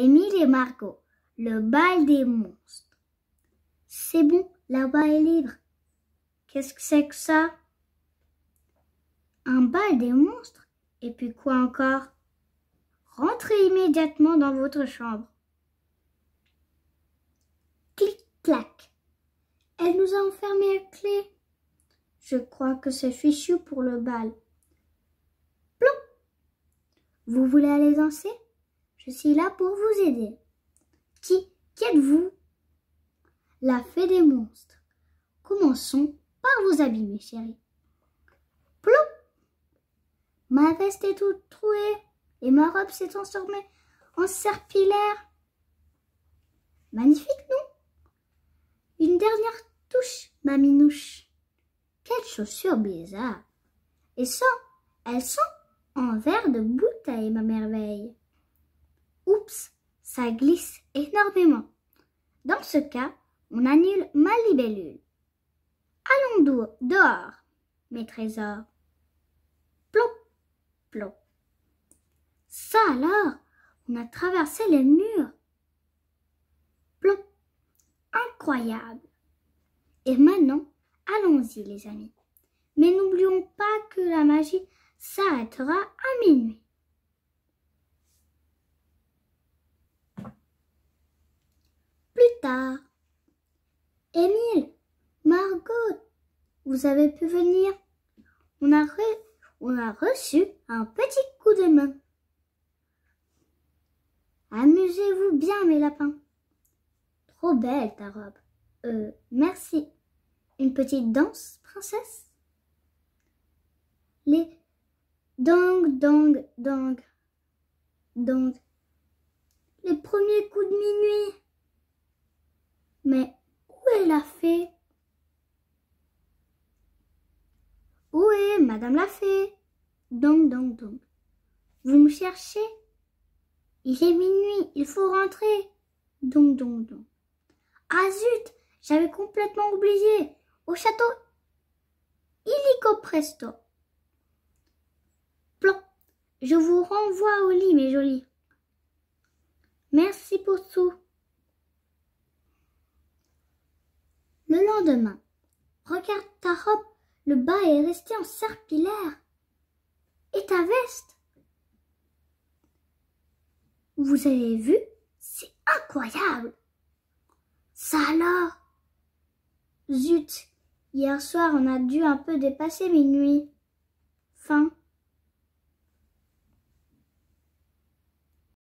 Émile et Margot, le bal des monstres. C'est bon, là-bas est libre. Qu'est-ce que c'est que ça Un bal des monstres Et puis quoi encore Rentrez immédiatement dans votre chambre. Clic-clac. Elle nous a enfermés à clé. Je crois que c'est fichu pour le bal. Plomb. Vous voulez aller danser je suis là pour vous aider. Qui, qui êtes-vous La fée des monstres. Commençons par vos habits, chérie. plop Ma veste est toute trouée et ma robe s'est transformée en serpillère. Magnifique, non Une dernière touche, ma minouche. Quelles chaussures bizarres Et ça, elles sont en verre de bouteille, ma merveille oups, ça glisse énormément. Dans ce cas, on annule ma libellule. Allons dehors, mes trésors. Plop, plop. Ça alors, on a traversé les murs. Plop, incroyable. Et maintenant, allons-y les amis. Mais n'oublions pas que la magie s'arrêtera à minuit. vous avez pu venir. On a, on a reçu un petit coup de main. Amusez-vous bien, mes lapins. Trop belle ta robe. Euh, merci. Une petite danse, princesse Les d'ong, d'ong, d'ong, d'ong. Les premiers coups de minuit. Mais où est la fée Madame la Fée. Donc, donc, donc. Vous me cherchez Il est minuit, il faut rentrer. Donc, donc, donc. Ah zut, j'avais complètement oublié. Au château, illico presto. Plan, je vous renvoie au lit, mes jolis !»« Merci pour tout. Le lendemain, regarde le bas est resté en serpillère. Et ta veste Vous avez vu C'est incroyable Ça alors Zut Hier soir, on a dû un peu dépasser minuit. Fin.